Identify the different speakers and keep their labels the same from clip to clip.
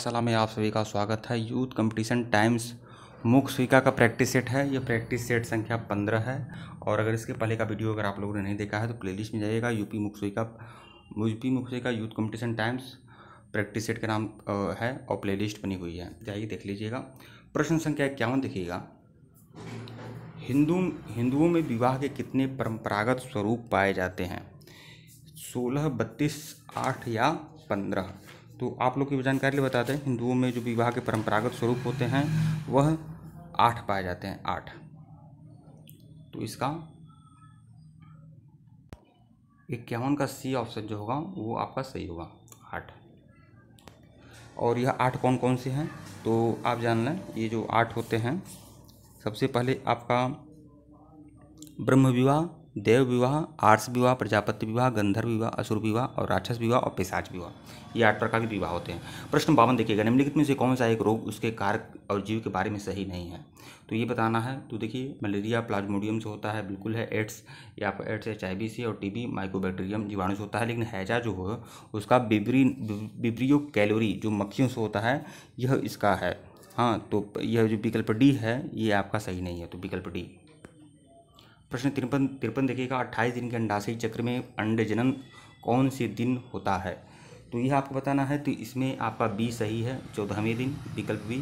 Speaker 1: पाठशाला में आप सभी का स्वागत है यूथ कंपटीशन टाइम्स मुख स्वीका का प्रैक्टिस सेट है ये प्रैक्टिस सेट संख्या पंद्रह है और अगर इसके पहले का वीडियो अगर आप लोगों ने नहीं देखा है तो प्लेलिस्ट में जाइएगा यूपी मुख स्वीका यूपी मुख्य स्वीका youth competition times practice set का नाम है और लिस्ट बनी हुई है जाइए देख लीजिएगा प्रश्न संख्या इक्यावन देखिएगा हिंदू हिंदुओं में विवाह के कितने परम्परागत स्वरूप पाए जाते हैं सोलह बत्तीस आठ या पंद्रह तो आप लोग की जानकारी लिए बता दें हिंदुओं में जो विवाह के परंपरागत स्वरूप होते हैं वह आठ पाए जाते हैं आठ तो इसका इक्यावन का सी ऑप्शन जो होगा वो आपका सही होगा आठ और यह आठ कौन कौन से हैं तो आप जान लें ये जो आठ होते हैं सबसे पहले आपका ब्रह्म विवाह देव विवाह आर्स विवाह प्रजापति विवाह गंधर्व विवाह असुर विवाह और राक्षस विवाह और पिशाच विवाह ये आठ प्रकार के विवाह होते हैं प्रश्न बावन देखिएगा निम्नलिखित में से कौन सा एक रोग उसके कारक और जीव के बारे में सही नहीं है तो ये बताना है तो देखिए मलेरिया प्लाज्मोडियम से होता है बिल्कुल है एड्स या आपका एड्स एच आई से और टीबी माइक्रोबैक्टीरियम जीवाणु से होता है लेकिन हैजा जो हो उसका बिब्री बिब्रियो कैलोरी जो मक्खियों से होता है यह इसका है हाँ तो यह जो विकल्प डी है ये आपका सही नहीं है तो विकल्प डी प्रश्न तिरपन तिरपन देखिएगा अट्ठाईस दिन के अंडाशय चक्र में अंड जनन कौन से दिन होता है तो यह आपको बताना है तो इसमें आपका बी सही है चौदहवें दिन विकल्प बी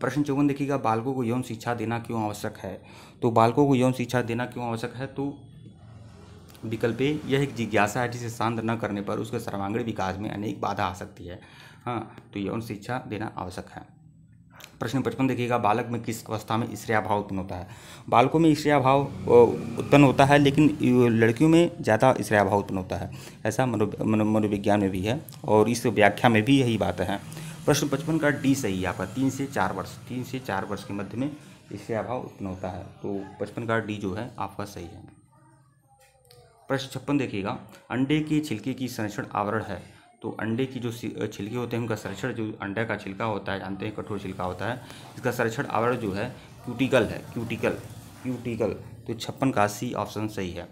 Speaker 1: प्रश्न चौवन देखिएगा बालकों को यौन शिक्षा देना क्यों आवश्यक है तो बालकों को यौन शिक्षा देना क्यों आवश्यक है तो विकल्प ए यह एक जिज्ञासा है जिसे शांत न करने पर उसके सर्वांगीण विकास में अनेक बाधा आ सकती है हाँ तो यौन शिक्षा देना आवश्यक है प्रश्न पचपन देखिएगा बालक में किस अवस्था में स्त्रिया भाव उत्पन्न होता है बालकों में स्त्रिया भाव उत्पन्न होता है लेकिन लड़कियों में ज़्यादा स्त्रिया भाव उत्पन्न होता है ऐसा मनोविज्ञान में भी है और इस व्याख्या में भी यही बात है प्रश्न पचपन का डी सही है आपका तीन से चार वर्ष तीन से चार वर्ष के मध्य में स्त्रिया भाव उत्पन्न होता है तो पचपन का डी जो है आपका सही है प्रश्न छप्पन देखिएगा अंडे के छिलके की संरक्षण आवरण है तो अंडे की जो छिलके होते हैं उनका संरक्षण जो अंडा का छिलका होता है जानते हैं कठोर छिलका होता है इसका संरक्षण आवरण जो है क्यूटिकल है क्यूटिकल क्यूटिकल तो छप्पन का सी ऑप्शन सही है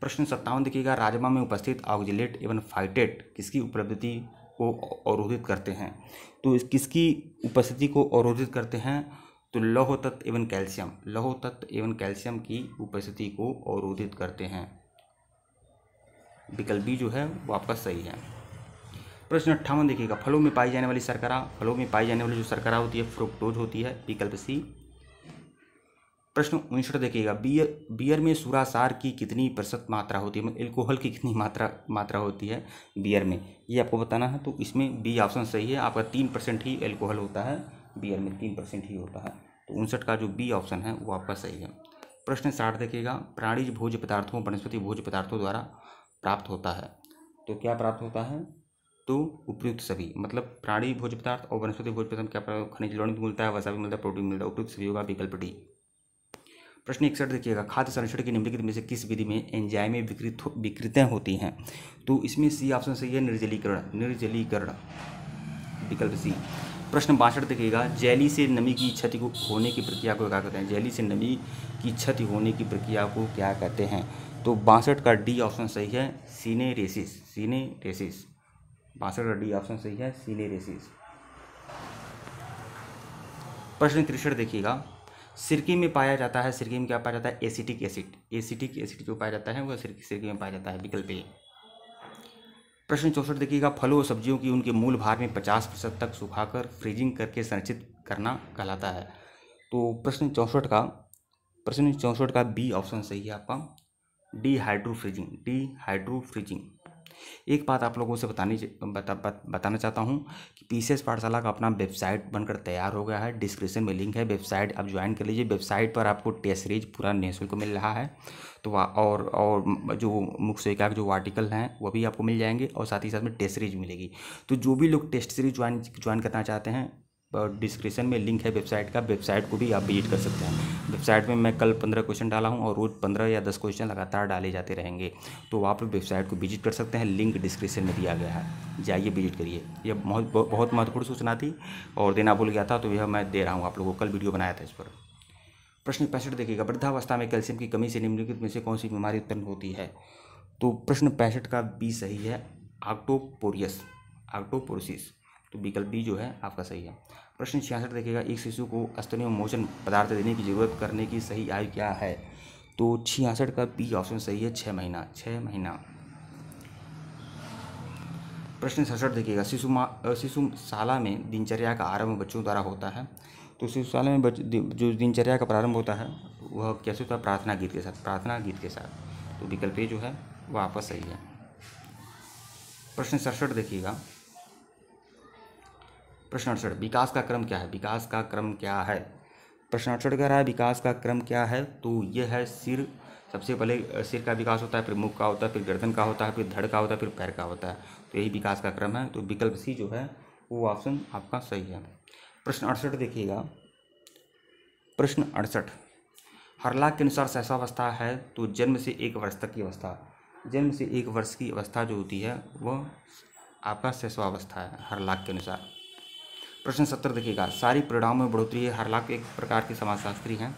Speaker 1: प्रश्न सत्तावन देखिएगा राजमा में उपस्थित ऑक्जिलेट एवं फाइटेट किसकी उपलब्धि को अवरोधित करते हैं तो किसकी उपस्थिति को अवरोधित करते हैं तो लौह तत्व एवं कैल्शियम लौह तत्व एवं कैल्शियम की उपस्थिति को अवरोधित करते हैं विकल्प बी जो है वो आपका सही है प्रश्न अट्ठावन देखिएगा फलों में पाई जाने वाली सरकरा फलों में पाई जाने वाली जो शर्करा होती है फ्रुक्टोज होती है विकल्प सी प्रश्न उनसठ देखिएगा बियर बियर में सुरासार की कितनी प्रतिशत मात्रा होती है मतलब एल्कोहल की कितनी मात्रा मात्रा होती है बियर में ये आपको बताना है तो इसमें बी ऑप्शन सही है आपका तीन परसेंट ही एल्कोहल होता है बियर में तीन परसेंट ही होता है तो उनसठ का जो बी ऑप्शन है वो आपका सही है प्रश्न साठ देखिएगा प्राणीज भोज्य पदार्थों वनस्पति भोज्य पदार्थों द्वारा प्राप्त होता है तो क्या प्राप्त होता है तो उपयुक्त सभी मतलब प्राणी भोज पदार्थ और वनस्पति भोज पदार्थ क्या खनिज लवण भी मिलता है वसा भी मिलता है प्रोटीन मिलता है उपयुक्त सभी होगा विकल्प डी प्रश्न इकसठ देखिएगा खाद्य संरक्षण की निम्नलिखित में से किस विधि में एंजाइमें विकृत विकृतें होती हैं तो इसमें सी ऑप्शन सही है निर्जलीकरण निर्जलीकरण विकल्प सी प्रश्न बासठ देखिएगा जैली से नमी की क्षति को होने की प्रक्रिया को क्या कहते हैं जैली से नमी की क्षति होने की प्रक्रिया को क्या कहते हैं तो बासठ का डी ऑप्शन सही है सीने रेसिस सीने रेसिस बासठ और डी ऑप्शन सही है सीले रेसिस प्रश्न तिरसठ देखिएगा सिरकी में पाया जाता है सिरकी में क्या पाया जाता है एसिटिक एसिड एसिटिक एसिड जो पाया जाता है वह सिरकी सिरकी में पाया जाता है विकल्प ए प्रश्न चौसठ देखिएगा फलों और सब्जियों की उनके मूल भार में पचास प्रतिशत तक सुखाकर फ्रीजिंग करके संरक्षित करना कहलाता है तो प्रश्न चौसठ का प्रश्न चौसठ का बी ऑप्शन सही है आपका D hydro freezing D hydro freezing एक बात आप लोगों से बतानी बता, बत, बताना चाहता हूँ कि पी एस पाठशाला का अपना वेबसाइट बनकर तैयार हो गया है डिस्क्रिप्शन में लिंक है वेबसाइट आप ज्वाइन कर लीजिए वेबसाइट पर आपको टेस्ट सीरीज पूरा निःशुल्क मिल रहा है तो और और जो मुख्य सेविका के जो आर्टिकल हैं वो भी आपको मिल जाएंगे और साथ ही साथ में टेस्ट सीरीज मिलेगी तो जो भी लोग टेस्ट सीरीज ज्वाइन ज्वाइन करना चाहते हैं डिस्क्रिप्शन में लिंक है वेबसाइट का वेबसाइट को भी आप विजिट कर सकते हैं वेबसाइट में मैं कल पंद्रह क्वेश्चन डाला हूँ और रोज़ पंद्रह या दस क्वेश्चन लगातार डाले जाते रहेंगे तो आप वेबसाइट को विजिट कर सकते हैं लिंक डिस्क्रिप्शन में दिया गया है जाइए विजिट करिए यह बहुत बहुत महत्वपूर्ण सूचना थी और देना भूल गया था तो यह मैं दे रहा हूँ आप लोगों को कल वीडियो बनाया था इस पर प्रश्न पैंसठ देखिएगा वृद्धावस्था में कैल्शियम की कमी से निम्नलिखित में से कौन सी बीमारी उत्पन्न होती है तो प्रश्न पैंसठ का बी सही है आक्टोपोरियस आक्टोपोरोसिस तो विकल्प बी जो है आपका सही है प्रश्न छियासठ देखिएगा एक शिशु को स्तनीय मोचन पदार्थ देने की जरूरत करने की सही आयु क्या है तो छियासठ का बी ऑप्शन सही है छः महीना छः महीना प्रश्न सड़सठ देखिएगा शिशु माँ शिशुशाला में दिनचर्या का आरंभ बच्चों द्वारा होता है तो शिशुशाला में बच जो दिनचर्या का प्रारंभ होता है वह कैसे होता है प्रार्थना गीत के साथ प्रार्थना गीत के साथ तो विकल्प ए जो है वह आपका सही है प्रश्न सड़सठ देखिएगा प्रश्न अड़सठ विकास का क्रम क्या है विकास का क्रम क्या है प्रश्न अड़सठ कह रहा है विकास का क्रम क्या है तो ये है सिर सबसे पहले सिर का विकास होता है फिर मुख का होता है फिर गर्दन का होता है फिर धड़ का होता है फिर पैर का होता है तो यही विकास का क्रम है तो विकल्प सी जो है वो ऑप्शन आपका सही है प्रश्न अड़सठ देखिएगा प्रश्न अड़सठ हरला के अनुसार सहसा अवस्था है तो जन्म से एक वर्ष तक की अवस्था जन्म से एक वर्ष की अवस्था जो होती है वह आपका सहसा अवस्था है लाख के अनुसार प्रश्न सत्तर देखिएगा शारीरिक परिणामों में बढ़ोतरी है लाख एक प्रकार के समाजशास्त्री हैं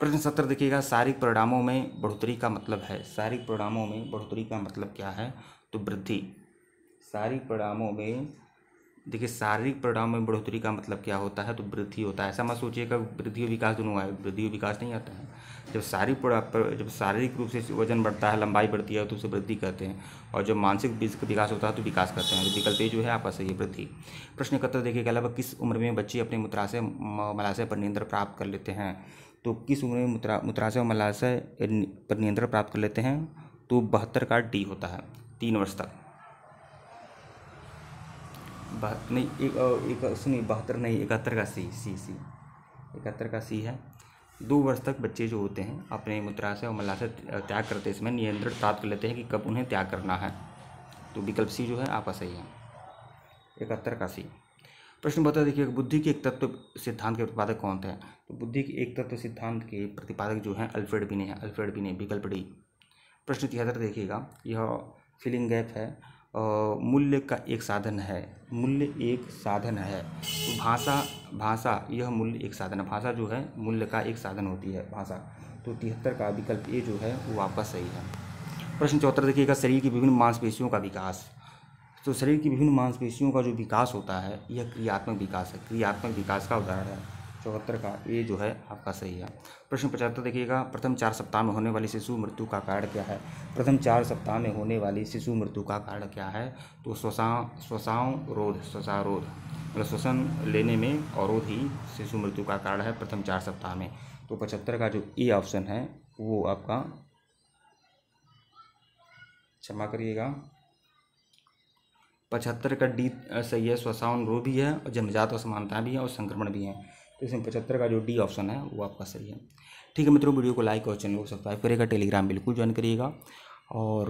Speaker 1: प्रश्न सत्र देखिएगा शारीरिक परिणामों में बढ़ोतरी का मतलब है शारीरिक परिणामों में बढ़ोतरी का मतलब क्या है तो वृद्धि शारीरिक परिणामों में देखिए शारीरिक परिणाम में बढ़ोतरी का मतलब क्या होता है तो वृद्धि होता है ऐसा मत सोचिएगा वृद्धि और विकास दोनों आए वृद्धि और विकास नहीं आता है जब शारीरिक जब शारीरिक रूप से वजन बढ़ता है लंबाई बढ़ती है तो उसे वृद्धि कहते हैं और जब मानसिक विकास होता है तो विकास करते हैं विकल्प जो है आपका सही वृद्धि प्रश्न कत्र देखिए के अलावा किस उम्र में बच्चे अपने मुत्राशय मलाशय पर नियंत्रण प्राप्त कर लेते हैं तो किस उम्र में मुत्रा और मलाशय पर नियंत्रण प्राप्त कर लेते हैं तो बहत्तर का डी होता है तीन वर्ष तक बहत्तर नहीं एक, एक सुनिए बहत्तर नहीं इकहत्तर का सी सी सी इकहत्तर का सी है दो वर्ष तक बच्चे जो होते हैं अपने मुद्रा से और मल्ला से त्याग करते इसमें नियंत्रण प्राप्त कर लेते हैं कि कब उन्हें त्याग करना है तो विकल्प सी जो है आपका सही है इकहत्तर का सी प्रश्न बता देखिए बुद्धि के एक तत्व सिद्धांत के प्रतिपादक कौन थे तो बुद्धि के एक तत्व सिद्धांत के प्रतिपादक जो हैं अल्फ्रेड बिने हैं अल्फ्रेड बिने विकल्प डी प्रश्न तिहत्तर देखिएगा यह फिलिंग गैप है मूल्य का एक साधन है मूल्य एक साधन है भाषा भाषा यह मूल्य एक साधन है भाषा जो है मूल्य का एक साधन होती है भाषा तो तिहत्तर का विकल्प ए जो है वो आपका सही है प्रश्न चौहत्तर देखिएगा शरीर की विभिन्न मांसपेशियों का विकास तो शरीर की विभिन्न मांसपेशियों का जो विकास होता है यह क्रियात्मक विकास है क्रियात्मक विकास का उदाहरण है चौहत्तर का ए जो है आपका सही है प्रश्न पचहत्तर देखिएगा प्रथम चार सप्ताह में होने वाली शिशु मृत्यु का कारण क्या है प्रथम चार सप्ताह में होने वाली शिशु मृत्यु का कारण क्या है तो श्वसा श्वसाओं रोध श्वसारोध मतलब श्वसन लेने में अवरोध ही शिशु मृत्यु का कारण है प्रथम चार सप्ताह में तो पचहत्तर का जो ए ऑप्शन है वो आपका क्षमा करिएगा पचहत्तर का डी सही है श्वसान रोध भी है और जन्मजात असमानता भी है और संक्रमण भी है तो इसमें पचहत्तर का जो डी ऑप्शन है वो आपका सही है ठीक है मित्रों वीडियो को लाइक और चैनल को सब्सक्राइब करेगा टेलीग्राम बिल्कुल ज्वाइन करिएगा और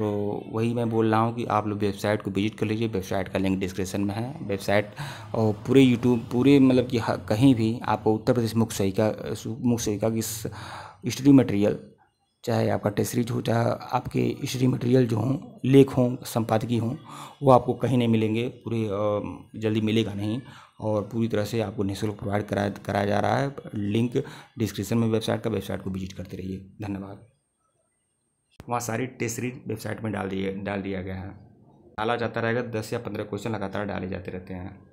Speaker 1: वही मैं बोल रहा हूँ कि आप लोग वेबसाइट को विजिट कर लीजिए वेबसाइट का लिंक डिस्क्रिप्शन में है वेबसाइट और पूरे यूट्यूब पूरे मतलब कि कहीं भी आपको उत्तर प्रदेश मुख्य सहिका मुख्य सहिका की स्टडी मटेरियल चाहे आपका टेसरीज हो चाहे आपके इशरी मटेरियल जो हों लेख हों संपादकीय हों वो आपको कहीं नहीं मिलेंगे पूरे जल्दी मिलेगा नहीं और पूरी तरह से आपको निःशुल्क प्रोवाइड कराया कराया जा रहा है लिंक डिस्क्रिप्शन में वेबसाइट का वेबसाइट को विजिट करते रहिए धन्यवाद वहाँ सारी टेसरीज वेबसाइट में डाल दिए डाल दिया गया है डाला जाता रहेगा दस या पंद्रह क्वेश्चन लगातार डाले जाते रहते हैं